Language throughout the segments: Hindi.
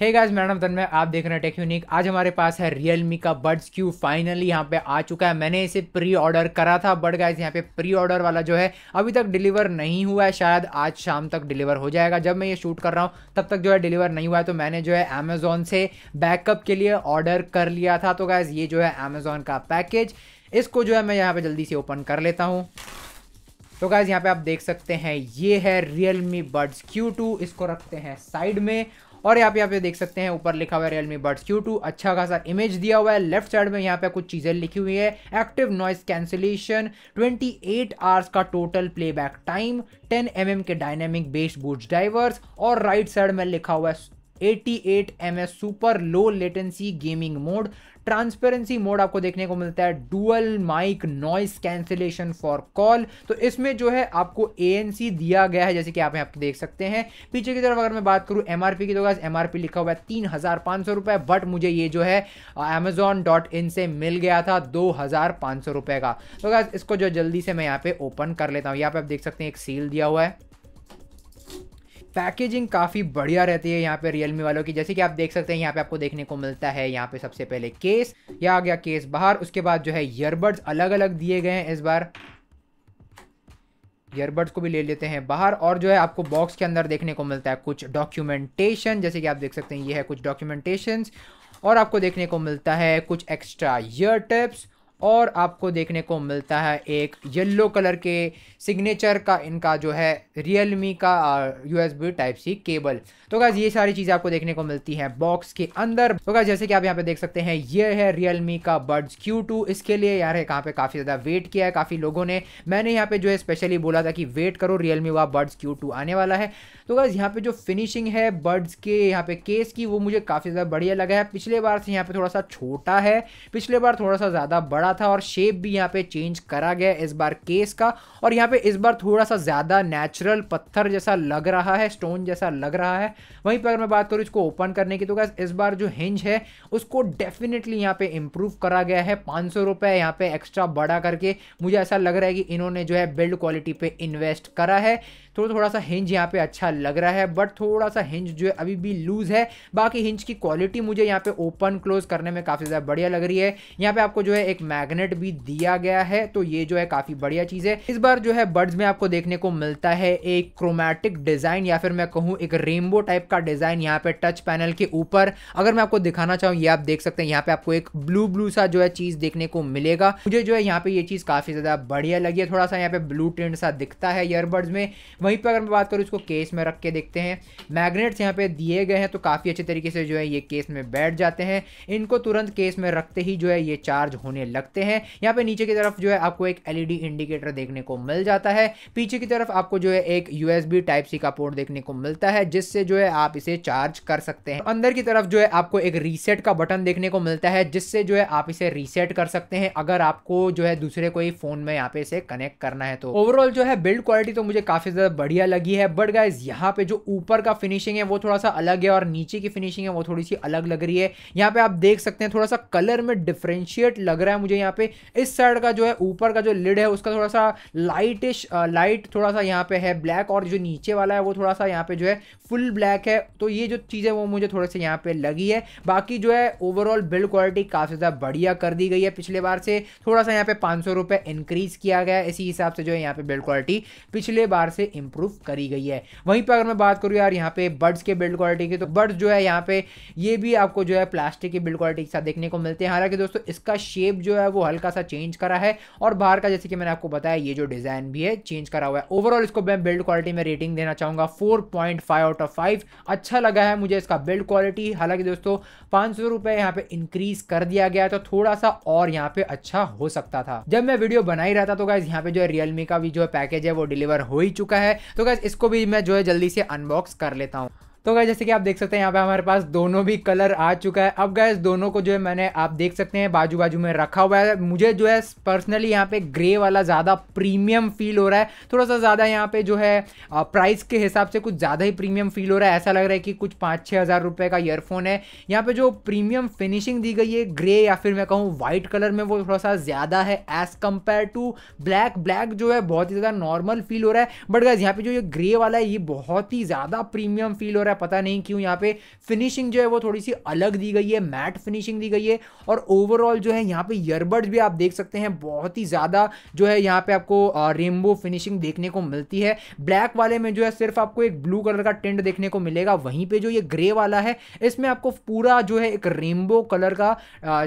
हे गाइस मेरा नाम तन्मय आप देख रहे हैं टेक यूनिक आज हमारे पास है रियलमी का बड्स क्यू फाइनली यहाँ पे आ चुका है मैंने इसे प्री ऑर्डर करा था बट गाइस यहाँ पे प्री ऑर्डर वाला जो है अभी तक डिलीवर नहीं हुआ है शायद आज शाम तक डिलीवर हो जाएगा जब मैं ये शूट कर रहा हूँ तब तक जो है डिलीवर नहीं हुआ है तो मैंने जो है अमेजोन से बैकअप के लिए ऑर्डर कर लिया था तो गाइज ये जो है अमेजोन का पैकेज इसको जो है मैं यहाँ पर जल्दी से ओपन कर लेता हूँ तो गाइज यहाँ पे आप देख सकते हैं ये है Realme buds Q two इसको रखते हैं साइड में और यहाँ पे आप पे देख सकते हैं ऊपर लिखा हुआ है रियलमी बर्ड्स Q2 अच्छा खासा इमेज दिया हुआ है लेफ्ट साइड में यहाँ पे कुछ चीज़ें लिखी हुई है एक्टिव नॉइस कैंसिलेशन 28 आवर्स का total playback time 10 M mm के डायनेमिक बेस्ड बूट ड्राइवर्स और राइट साइड में लिखा हुआ है 88 M S super low latency gaming mode transparency mode आपको देखने को मिलता है dual mic noise cancellation for call तो इसमें जो है आपको ए दिया गया है जैसे कि आप यहाँ देख सकते हैं पीछे की तरफ अगर मैं बात करूँ एम की तो एम लिखा हुआ है तीन हज़ार सौ बट मुझे ये जो है अमेजोन डॉट इन से मिल गया था दो हज़ार पाँच सौ रुपए का तो गैस इसको जो जल्दी से मैं यहाँ पे ओपन कर लेता हूँ यहाँ पे आप देख सकते हैं एक सील दिया हुआ है पैकेजिंग काफ़ी बढ़िया रहती है यहाँ पे रियलमी वालों की जैसे कि आप देख सकते हैं यहाँ पे आपको देखने को मिलता है यहाँ पे सबसे पहले केस या आ गया केस बाहर उसके बाद जो है ईयरबड्स अलग अलग दिए गए हैं इस बार ईयरबड्स को भी ले लेते हैं बाहर और जो है आपको बॉक्स के अंदर देखने को मिलता है कुछ डॉक्यूमेंटेशन जैसे कि आप देख सकते हैं ये है कुछ डॉक्यूमेंटेशन और आपको देखने को मिलता है कुछ एक्स्ट्रा ईयर टिप्स और आपको देखने को मिलता है एक येलो कलर के सिग्नेचर का इनका जो है रियल मी का U S B type C cable तो गाइज ये सारी चीज़ें आपको देखने को मिलती हैं बॉक्स के अंदर तो क्या जैसे कि आप यहाँ पे देख सकते हैं ये है रियल मी का बर्ड्स क्यू टू इसके लिए यार कहाँ पे काफ़ी ज़्यादा वेट किया है काफ़ी लोगों ने मैंने यहाँ पे जो है स्पेशली बोला था कि वेट करो रियल मी वा बर्ड्स क्यू टू आने वाला है तो गाइज यहाँ पे जो फिनिशिंग है बर्ड्स के यहाँ पे केस की वो मुझे काफ़ी ज़्यादा बढ़िया लगा है पिछले बार से यहाँ पे थोड़ा सा छोटा है पिछले बार थोड़ा सा ज़्यादा बड़ा बड़ा था और शेप भी यहाँ पे चेंज करा गया इस बार केस का और यहाँ पे इस बार थोड़ा सा ज़्यादा नेचुरल पत्थर जैसा लग रहा है स्टोन जैसा लग रहा है वहीं पर अगर मैं बात करूँ इसको ओपन करने की तो गैस इस बार जो हिंज है उसको डेफिनेटली यहाँ पे इम्प्रूव करा गया है पाँच सौ रुपये यहाँ पे एक्स्ट्रा बढ़ा करके मुझे ऐसा लग रहा है कि इन्होंने जो है बिल्ड क्वालिटी पे इन्वेस्ट करा है तो थोड़ा सा हिंज यहाँ पे अच्छा लग रहा है बट थोड़ा सा हिंज जो है अभी भी लूज़ है बाकी हिंज की क्वालिटी मुझे यहाँ पे ओपन क्लोज करने में काफ़ी ज़्यादा बढ़िया लग रही है यहाँ पे आपको जो है एक मैग्नेट भी दिया गया है तो ये जो है काफ़ी बढ़िया चीज़ है इस बार जो है बर्ड्स में आपको देखने को मिलता है एक क्रोमैटिक डिज़ाइन या फिर मैं कहूँ एक रेनबो टाइप का डिज़ाइन यहाँ पे टच पैनल के ऊपर अगर मैं आपको दिखाना चाहूँ ये आप देख सकते हैं यहाँ पे आपको एक ब्लू ब्लू सा जो है चीज़ देखने को मिलेगा मुझे जो है यहाँ पे ये चीज़ काफ़ी ज़्यादा बढ़िया लगी है थोड़ा सा यहाँ पे ब्लू टेंट सा दिखता है ईयरबड्स में वहीं पर अगर मैं बात करूँ इसको केस में रख के देखते हैं मैग्नेट्स यहाँ पे दिए गए हैं तो काफ़ी अच्छे तरीके से जो है ये केस में बैठ जाते हैं इनको तुरंत केस में रखते ही जो है ये चार्ज होने लगते हैं यहाँ पे नीचे की तरफ जो है आपको एक एलईडी इंडिकेटर देखने को मिल जाता है पीछे की तरफ आपको जो है एक यू टाइप सी का पोर्ट देखने को मिलता है जिससे जो है आप इसे चार्ज कर सकते हैं अंदर की तरफ जो है आपको एक रीसेट का बटन देखने को मिलता है जिससे जो है आप इसे रीसेट कर सकते हैं अगर आपको जो है दूसरे कोई फोन में यहाँ पे इसे कनेक्ट करना है तो ओवरऑल जो है बिल्ड क्वालिटी तो मुझे काफी ज्यादा बढ़िया लगी है बट गाइज यहाँ पे जो ऊपर का फिनिशिंग है वो थोड़ा सा अलग है और नीचे की फिनिशिंग है वो थोड़ी सी अलग लग रही है यहाँ पे आप देख सकते हैं थोड़ा सा कलर में डिफ्रेंशिएट लग रहा है मुझे यहाँ पे इस साइड का जो है ऊपर का जो लिड है उसका थोड़ा सा लाइटिश लाइट थोड़ा सा यहाँ पे है ब्लैक और जो नीचे वाला है वो थोड़ा सा यहाँ पे जो है फुल ब्लैक है तो ये जो चीज़ है वो मुझे थोड़े से यहाँ पे लगी है बाकी जो है ओवरऑल बिल्ड क्वालिटी काफ़ी ज़्यादा बढ़िया कर दी गई है पिछले बार से थोड़ा सा यहाँ पे पाँच सौ इंक्रीज़ किया गया है इसी हिसाब से जो है यहाँ पे बिल्ड क्वालिटी पिछले बार से इंप्रूव करी गई है वहीं पर अगर मैं बात करूँ यार यहाँ पे बर्ड्स के बिल्ड क्वालिटी की तो बर्ड्स जो है यहाँ पे ये भी आपको जो है प्लास्टिक की बिल्ड क्वालिटी के साथ देखने को मिलते हैं हालांकि दोस्तों इसका शेप जो है वो हल्का सा चेंज करा है और बाहर का जैसे कि मैंने आपको बताया ये जो डिज़ाइन भी है चेंज करा हुआ है ओवरऑल इसको मैं बिल्ड क्वालिटी में रेटिंग देना चाहूंगा फोर आउट ऑफ फाइव अच्छा लगा है मुझे इसका बिल्ड क्वालिटी हालांकि दोस्तों पांच सौ यहाँ पे इंक्रीज कर दिया गया तो थोड़ा सा और यहाँ पे अच्छा हो सकता था जब मैं वीडियो बनाई रहता रहा था तो गाइज यहाँ पे जो है रियलमी का भी जो है पैकेज है वो डिलीवर हो ही चुका है है तो गैस इसको भी मैं जो है जल्दी से अनबॉक्स कर लेता हूँ तो गाय जैसे कि आप देख सकते हैं यहाँ पे हमारे पास दोनों भी कलर आ चुका है अब गैस दोनों को जो है मैंने आप देख सकते हैं बाजू बाजू में रखा हुआ है मुझे जो है पर्सनली यहाँ पे ग्रे वाला ज़्यादा प्रीमियम फील हो रहा है थोड़ा सा ज़्यादा यहाँ पे जो है प्राइस के हिसाब से कुछ ज़्यादा ही प्रीमियम फील हो रहा है ऐसा लग रहा है कि कुछ पाँच छः हज़ार रुपये का ईयरफोन है यहाँ पे जो प्रीमियम फिनिशिंग दी गई है ग्रे या फिर मैं कहूँ व्हाइट कलर में वो थोड़ा सा ज़्यादा है as compare to black black जो है बहुत ही ज़्यादा नॉर्मल फील हो रहा है बट गैस यहाँ पे जो ये ग्रे वाला है ये बहुत ही ज़्यादा प्रीमियम फील हो रहा है पता नहीं क्यों यहाँ पे फिनिशिंग जो है वो थोड़ी सी अलग दी गई है मैट फिनिशिंग दी गई है और ओवरऑल जो है यहाँ पे ईयरबड्स भी आप देख सकते हैं बहुत ही ज़्यादा जो है यहाँ पे आपको रेनबो फिनिशिंग देखने को मिलती है ब्लैक वाले में जो है सिर्फ आपको एक ब्लू कलर का टेंट देखने को मिलेगा वहीं पर जो ये ग्रे वाला है इसमें आपको पूरा जो है एक रेनबो कलर का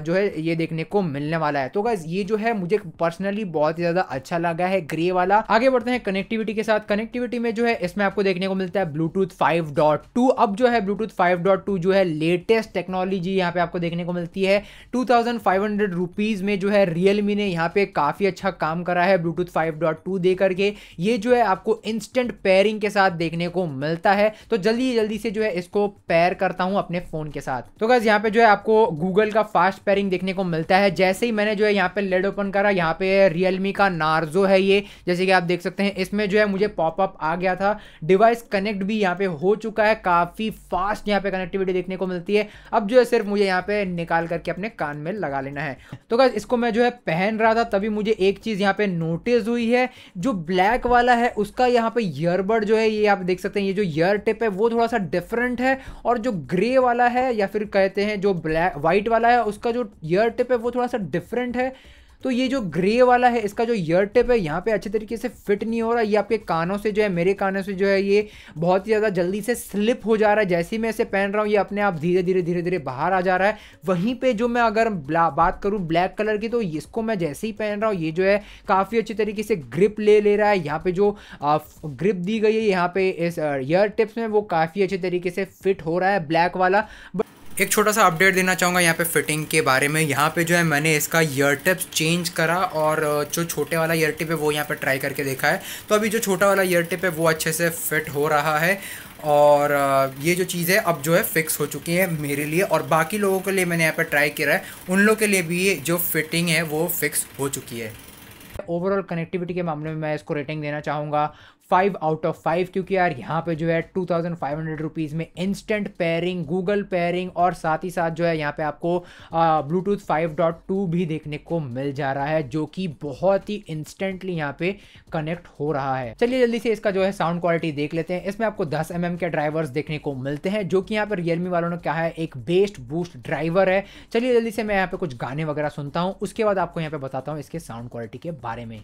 जो है ये देखने को मिलने वाला है तो गाइज ये जो है मुझे पर्सनली बहुत ही ज़्यादा अच्छा लगा है ग्रे वाला आगे बढ़ते हैं कनेक्टिविटी के साथ कनेक्टिविटी में जो है इसमें आपको देखने को मिलता है ब्लूटूथ फाइव डॉट टू अब जो है ब्लूटूथ फाइव डॉट टू जो है लेटेस्ट टेक्नोलॉजी यहाँ पे आपको देखने को मिलती है two thousand five hundred rupees में जो है रियलमी ने यहाँ पे काफ़ी अच्छा काम करा है ब्लूटूथ फाइव डॉट टू दे करके ये जो है आपको इंस्टेंट पेयरिंग के साथ देखने को मिलता है तो जल्दी जल्दी से जो है इसको पेयर करता हूँ अपने फ़ोन के साथ तो बस यहाँ पे जो है आपको गूगल का फास्ट पेयरिंग देखने को मिलता है जैसे ही मैंने जो है यहाँ पे लेड ओपन करा यहाँ पे रियलमी का नार्जो है ये जैसे कि आप देख सकते हैं इसमें जो है मुझे पॉपअप आ गया था डिवाइस कनेक्ट भी यहाँ पे हो चुका है काफ़ी फास्ट यहाँ पे कनेक्टिविटी देखने को मिलती है अब जो है सिर्फ मुझे यहाँ पे निकाल करके अपने कान में लगा लेना है तो गैस इसको मैं जो है पहन रहा था तभी मुझे एक चीज़ यहाँ पे नोटिस हुई है जो ब्लैक वाला है उसका यहाँ पे ईयरबड जो है ये आप देख सकते हैं ये जो ईयर टिप है वो थोड़ा सा डिफरेंट है और जो ग्रे वाला है या फिर कहते हैं जो ब्लैक वाइट वाला है उसका जो ईयर टिप है वो थोड़ा सा डिफरेंट है तो ये जो ग्रे वाला है इसका जो ईयर टिप है यहाँ पे अच्छे तरीके से फिट नहीं हो रहा ये आपके कानों से जो है मेरे कानों से जो है ये बहुत ही ज़्यादा जल्दी से स्लिप हो जा रहा है जैसे ही मैं इसे पहन रहा हूँ ये अपने आप धीरे धीरे धीरे धीरे बाहर आ जा रहा है वहीं पर जो मैं अगर बात करूँ ब्लैक कलर की तो इसको मैं जैसे ही पहन रहा हूँ ये जो है काफ़ी अच्छी तरीके से ग्रिप ले ले रहा है यहाँ पर जो ग्रिप दी गई है यहाँ पे इस ईयर टिप्स में वो काफ़ी अच्छे तरीके से फिट हो रहा है ब्लैक वाला बट एक छोटा सा अपडेट देना चाहूँगा यहाँ पे फिटिंग के बारे में यहाँ पे जो है मैंने इसका ईयर टिप्स चेंज करा और जो छोटे वाला ईयर टिप है वो यहाँ पे ट्राई करके देखा है तो अभी जो छोटा वाला ईयर टिप है वो अच्छे से फिट हो रहा है और ये जो चीज़ें अब जो है फिक्स हो चुकी है मेरे लिए और बाकी लोगों के लिए मैंने यहाँ पर ट्राई किया है उन लोगों के लिए भी जो फिटिंग है वो फिक्स हो चुकी है ओवरऑल कनेक्टिविटी के मामले में मैं इसको रेटिंग देना चाहूँगा फाइव आउट ऑफ फाइव क्योंकि यार यहाँ पे जो है two thousand five hundred rupees में इंस्टेंट पेयरिंग गूगल पेयरिंग और साथ ही साथ जो है यहाँ पे आपको ब्लूटूथ फाइव डॉट टू भी देखने को मिल जा रहा है जो कि बहुत ही इंस्टेंटली यहाँ पे कनेक्ट हो रहा है चलिए जल्दी से इसका जो है साउंड क्वालिटी देख लेते हैं इसमें आपको दस एम mm के ड्राइवर्स देखने को मिलते हैं जो कि यहाँ पर रियलमी वालों ने कहा है एक बेस्ट बूस्ट ड्राइवर है चलिए जल्दी से मैं यहाँ पे कुछ गाने वगैरह सुनता हूँ उसके बाद आपको यहाँ पे बताता हूँ इसके साउंड क्वालिटी के बारे में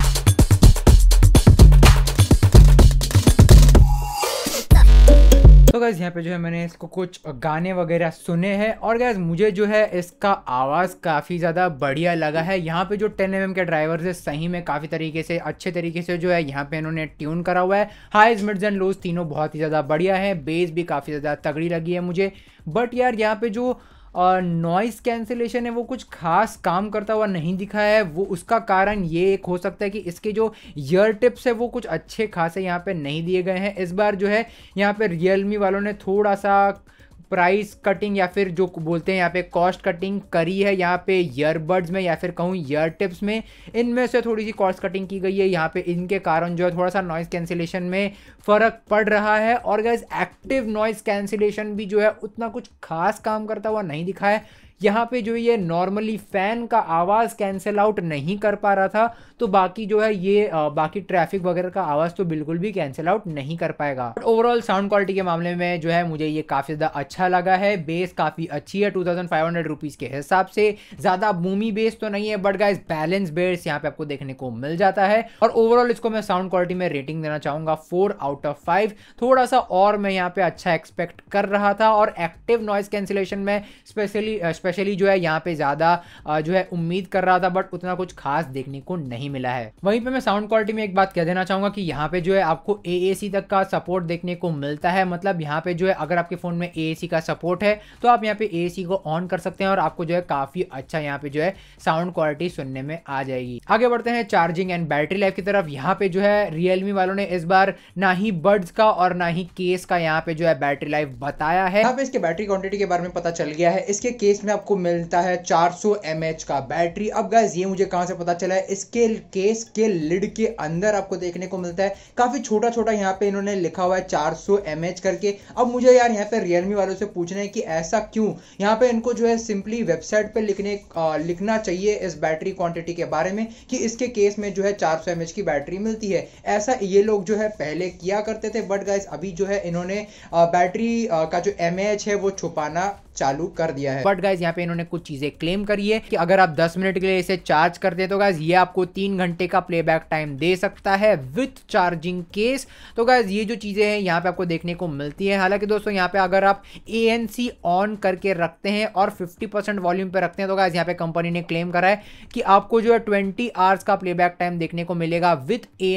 तो गैस यहाँ पे जो है मैंने इसको कुछ गाने वगैरह सुने हैं और गैस मुझे जो है इसका आवाज़ काफ़ी ज़्यादा बढ़िया लगा है यहाँ पे जो 10 एम के ड्राइवर है सही में काफ़ी तरीके से अच्छे तरीके से जो है यहाँ पे इन्होंने ट्यून करा हुआ है हाईज मिड्स एंड लोज तीनों बहुत ही ज़्यादा बढ़िया है बेस भी काफ़ी ज़्यादा तगड़ी लगी है मुझे बट यार यहाँ पे जो नॉइस कैंसिलेशन है वो कुछ खास काम करता हुआ नहीं दिखा है वो उसका कारण ये एक हो सकता है कि इसके जो ईयर टिप्स है वो कुछ अच्छे खासे यहाँ पे नहीं दिए गए हैं इस बार जो है यहाँ पे रियलमी वालों ने थोड़ा सा प्राइस कटिंग या फिर जो बोलते हैं यहाँ पे कॉस्ट कटिंग करी है यहाँ पे ईयरबड्स में या फिर कहूँ ईयर टिप्स में इनमें से थोड़ी सी कॉस्ट कटिंग की गई है यहाँ पे इनके कारण जो है थोड़ा सा नॉइज़ कैंसिलेशन में फ़र्क पड़ रहा है और गैस एक्टिव नॉइज़ कैंसिलेशन भी जो है उतना कुछ खास काम करता हुआ नहीं दिखा है यहाँ पे जो ये नॉर्मली फ़ैन का आवाज़ कैंसिल आउट नहीं कर पा रहा था तो बाकी जो है ये बाकी ट्रैफिक वगैरह का आवाज़ तो बिल्कुल भी कैंसिल आउट नहीं कर पाएगा बट ओवरऑल साउंड क्वालिटी के मामले में जो है मुझे ये काफ़ी ज़्यादा अच्छा लगा है बेस काफ़ी अच्छी है टू थाउजेंड के हिसाब से ज़्यादा बूमी बेस तो नहीं है बट गाइज बैलेंस बेस यहाँ पे आपको देखने को मिल जाता है और ओवरऑल इसको मैं साउंड क्वालिटी में रेटिंग देना चाहूँगा फोर आउट ऑफ फाइव थोड़ा सा और मैं यहाँ पे अच्छा एक्सपेक्ट कर रहा था और एक्टिव नॉइस कैंसिलेशन में स्पेशली स्पेशली जो है यहाँ पे ज़्यादा जो है उम्मीद कर रहा था बट उतना कुछ खास देखने को नहीं नहीं मिला है वहीं पे मैं साउंड क्वालिटी में एक बात कह देना चाहूंगा कि यहाँ पे जो है आपको ए तक का सपोर्ट देखने को मिलता है मतलब यहाँ पे जो है अगर आपके फोन में ए का सपोर्ट है तो आप यहाँ पे ए को ऑन कर सकते हैं और आपको जो है काफी अच्छा यहाँ पे जो है साउंड क्वालिटी सुनने में आ जाएगी आगे बढ़ते हैं चार्जिंग एंड बैटरी लाइफ की तरफ यहाँ पे जो है रियलमी वालों ने इस बार ना ही बर्ड्स का और ना ही केस का यहाँ पे जो है बैटरी लाइफ बताया है यहाँ पे इसके बैटरी क्वांटिटी के बारे में पता चल गया है इसके केस में आपको मिलता है 400 सौ का बैटरी अब गैस ये मुझे कहाँ से पता चला है इसके केस के लिड के अंदर आपको देखने को मिलता है काफी छोटा छोटा यहाँ पे इन्होंने लिखा हुआ है 400 सौ करके अब मुझे यार यहाँ पे रियलमी वालों से पूछना है कि ऐसा क्यों यहाँ पे इनको जो है सिंपली वेबसाइट पे लिखने आ, लिखना चाहिए इस बैटरी क्वांटिटी के बारे में कि इसके केस में जो है चार सौ की बैटरी मिलती है ऐसा ये लोग जो है पहले किया करते थे बट गाइज अभी जो है इन्होंने बैटरी का जो एम है वो छुपाना चालू कर दिया है बट गाइज यहाँ पे इन्होंने कुछ चीजें क्लेम करी है कि अगर आप 10 मिनट के लिए इसे चार्ज करते हैं तो गाइज ये आपको तीन घंटे का प्लेबैक टाइम दे सकता है विथ चार्जिंग केस तो गाइज ये जो चीजें हैं यहाँ पे आपको देखने को मिलती है हालांकि दोस्तों यहाँ पे अगर आप ए ऑन करके रखते हैं और फिफ्टी वॉल्यूम पे रखते हैं तो गाइज यहाँ पे कंपनी ने क्लेम करा है कि आपको जो है ट्वेंटी आवर्स का प्ले टाइम देखने को मिलेगा with A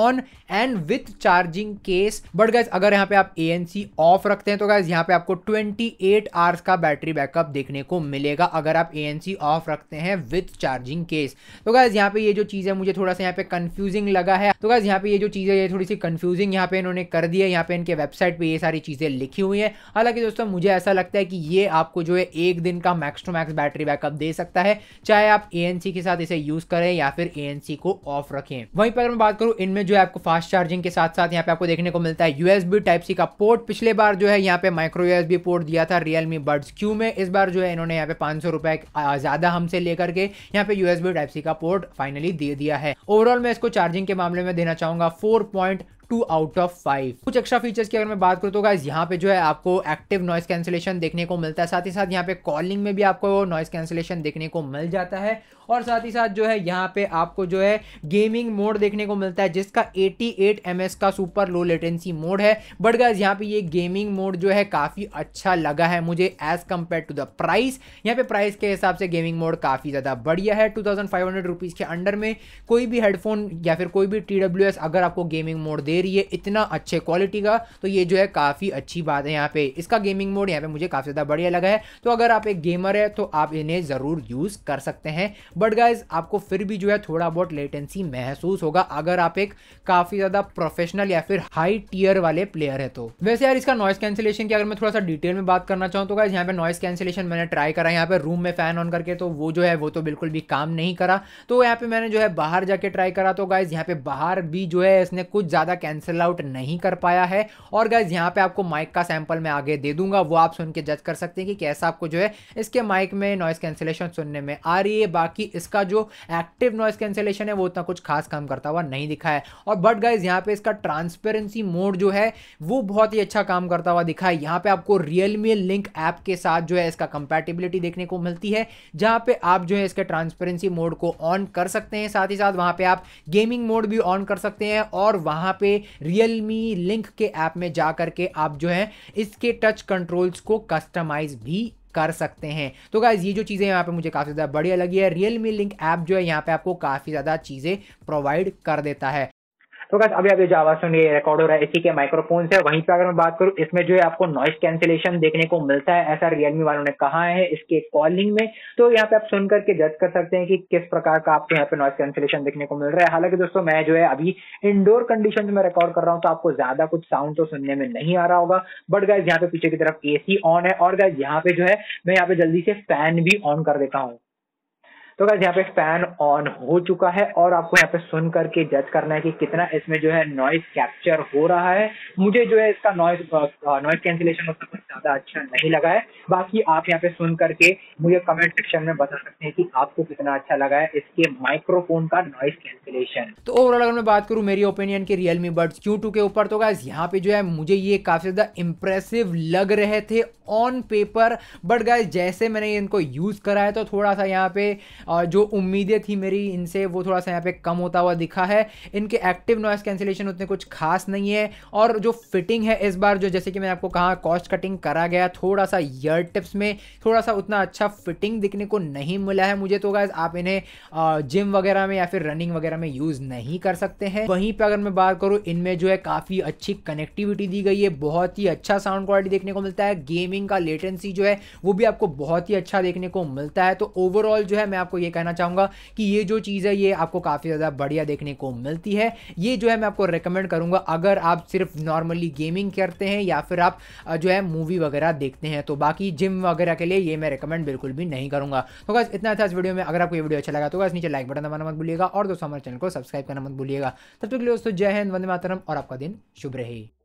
on and with charging case but guys अगर यहाँ पे आप ए ऑफ रखते हैं तो गाइज यहाँ पे आपको ट्वेंटी आवर्स का बैटरी बैकअप देखने को मिलेगा अगर आप ए ऑफ रखते हैं विथ चार्जिंग केस तो गाइज यहाँ पे ये जो चीज़ है मुझे थोड़ा सा यहाँ पे कन्फ्यूजिंग लगा है तो गाइज यहाँ पे ये जो चीज़ है ये थोड़ी सी कन्फ्यूजिंग यहाँ पे इन्होंने कर दिया है यहाँ पे इनके वेबसाइट पे ये सारी चीज़ें लिखी हुई हैं हालांकि दोस्तों मुझे ऐसा लगता है कि ये आपको जो है एक दिन का max to max battery backup दे सकता है चाहे आप ए के साथ इसे यूज़ करें या फिर ए को ऑफ रखें वहीं पर मैं बात करूँ इनमें जो है आपको फास्ट चार्जिंग के साथ साथ यहाँ पे आपको देखने को मिलता है यूएसबी टाइप सी का पोर्ट पिछले बार जो है यहाँ पे माइक्रो यूएसबी पोर्ट दिया था रियल रियलमी बर्ड्स क्यू में इस बार जो है इन्होंने यहाँ पे पांच सौ रुपए ज़्यादा हमसे लेकर के यहाँ पे यूएसबी टाइप सी का पोर्ट फाइनली दे दिया है ओवरऑल मैं इसको चार्जिंग के मामले में देना चाहूंगा four point two out of five कुछ एक्स्ट्रा फीचर्स की अगर मैं बात करूँ तो गाइज यहाँ पे जो है आपको एक्टिव नॉइस कैंसिलेशन देखने को मिलता है साथ ही साथ यहाँ पे कॉलिंग में भी आपको नॉइस कैंसिलेशन देखने को मिल जाता है और साथ ही साथ जो है यहाँ पे आपको जो है गेमिंग मोड देखने को मिलता है जिसका 88 एट का सुपर लो लेटेंसी मोड है बट गाइज यहाँ पे ये गेमिंग मोड जो है काफ़ी अच्छा लगा है मुझे as compare to the price यहाँ पे प्राइस के हिसाब से गेमिंग मोड काफ़ी ज़्यादा बढ़िया है टू थाउजेंड के अंडर में कोई भी हेडफोन या फिर कोई भी टी अगर आपको गेमिंग मोड दे रही है इतना अच्छे क्वालिटी का तो ये जो है काफ़ी अच्छी बात है यहाँ पे इसका गेमिंग मोड यहाँ पे मुझे काफ़ी ज़्यादा बढ़िया लगा है तो अगर आप एक गेमर है तो आप इन्हें ज़रूर यूज़ कर सकते हैं बट गाइज आपको फिर भी जो है थोड़ा बहुत लेटेंसी महसूस होगा अगर आप एक काफ़ी ज़्यादा प्रोफेशनल या फिर हाई टीयर वाले प्लेयर है तो वैसे यार इसका नॉइस कैंसिलेशन की अगर मैं थोड़ा सा डिटेल में बात करना चाहूँ तो गाइज यहाँ पर नॉइस कैंसिलेशन मैंने ट्राई करा यहाँ पर रूम में फैन ऑन करके तो वो जो है वो तो बिल्कुल भी काम नहीं करा तो यहाँ पर मैंने जो है बाहर जाके ट्राई करा तो गाइज यहाँ पर बाहर भी जो है इसने कुछ ज़्यादा कैंसिल आउट नहीं कर पाया है और गाइज यहाँ पे आपको माइक का सैंपल मैं आगे दे दूंगा वो आप सुन के जज कर सकते हैं कि कैसा आपको जो है इसके माइक में नॉइस कैंसिलेशन सुनने में आ रही है बाकी इसका जो एक्टिव नॉइस कैंसिलेशन है वो उतना कुछ खास काम करता हुआ नहीं दिखा है और बट गाइज यहाँ पे इसका ट्रांसपेरेंसी मोड जो है वो बहुत ही अच्छा काम करता हुआ दिखा है यहाँ पे आपको रियलमी लिंक ऐप के साथ जो है इसका कंपेटेबिलिटी देखने को मिलती है जहाँ पे आप जो है इसके ट्रांसपेरेंसी मोड को ऑन कर सकते हैं साथ ही साथ वहाँ पे आप गेमिंग मोड भी ऑन कर सकते हैं और वहाँ पे रियल मी लिंक के ऐप में जा करके आप जो है इसके टच कंट्रोल्स को कस्टमाइज भी कर सकते हैं तो गाइज ये जो चीज़ें यहाँ पे मुझे काफ़ी ज़्यादा बढ़िया लगी है रियल मी लिंक ऐप जो है यहाँ पे आपको काफ़ी ज़्यादा चीज़ें प्रोवाइड कर देता है तो बस अभी अभी जो आवाज सुन रही है रिकॉर्ड हो रहा है इसी के माइक्रोफोन से वहीं पर अगर मैं बात करूँ इसमें जो है आपको नॉइस कैंसिलेशन देखने को मिलता है ऐसा रियलमी वालों ने कहा है इसके कॉलिंग में तो यहाँ पे आप सुन करके जज कर सकते हैं कि किस प्रकार का आपको यहाँ पे नॉइस कैंसिलेशन देखने को मिल रहा है हालांकि दोस्तों मैं जो है अभी इंडोर कंडीशन में रिकॉर्ड कर रहा हूँ तो आपको ज्यादा कुछ साउंड तो सुनने में नहीं आ रहा होगा बट गाइज यहाँ पे पीछे की तरफ ए ऑन है और गाइज यहाँ पे जो है मैं यहाँ पे जल्दी से फैन भी ऑन कर देता हूँ तो गाइज यहाँ पे फैन ऑन हो चुका है और आपको यहाँ पे सुन करके जज करना है कि कितना इसमें जो है नॉइज कैप्चर हो रहा है मुझे जो है इसका नॉइज नॉइज कैंसिलेशन ज्यादा अच्छा नहीं लगा है बाकी आप यहाँ पे सुन करके मुझे कमेंट सेक्शन में बता सकते हैं कि आपको कितना अच्छा लगा है इसके माइक्रोफोन का नॉइस कैंसिलेशन तो ओवरऑल अगर मैं बात करूँ मेरी ओपिनियन की रियलमी बर्ड क्यू टू के ऊपर तो गाइज यहाँ पे जो है मुझे ये काफी ज्यादा इम्प्रेसिव लग रहे थे ऑन पेपर बट गाइज जैसे मैंने इनको यूज करा है तो थोड़ा सा यहाँ पे जो उम्मीदें थी मेरी इनसे वो थोड़ा सा यहाँ पे कम होता हुआ दिखा है इनके एक्टिव नॉइस कैंसिलेशन उतने कुछ खास नहीं है और जो फिटिंग है इस बार जो जैसे कि मैंने आपको कहा कॉस्ट कटिंग कर करा गया थोड़ा सा ईयर टिप्स में थोड़ा सा उतना अच्छा फिटिंग दिखने को नहीं मिला है मुझे तो गैस आप इन्हें जिम वगैरह में या फिर रनिंग वगैरह में यूज़ नहीं कर सकते हैं वहीं पर अगर मैं बात करूँ इनमें जो है काफ़ी अच्छी कनेक्टिविटी दी गई है बहुत ही अच्छा साउंड क्वालिटी देखने को मिलता है गेमिंग का लेटेंसी जो है वो भी आपको बहुत ही अच्छा देखने को मिलता है तो ओवरऑल जो है मैं आपको ये कहना चाहूंगा कि ये जो चीज़ है ये आपको काफ़ी ज़्यादा बढ़िया देखने को मिलती है ये जो है मैं आपको रिकमेंड करूंगा अगर आप सिर्फ नॉर्मली गेमिंग करते हैं या फिर आप जो है मूवी वगैरह देखते हैं तो बाकी जिम वगैरह के लिए ये मैं रिकमेंड बिल्कुल भी नहीं करूँगा तो बस इतना था इस वीडियो में अगर आपको ये वीडियो अच्छा लगा तो बस नीचे लाइक बटन दबाना मत भूलिएगा और दोस्तों हमारे चैनल को सब्सक्राइब करना मत भूलिएगा तब तक के लिए दोस्तों जय हिंद वंदे मातरम और आपका दिन शुभ रहे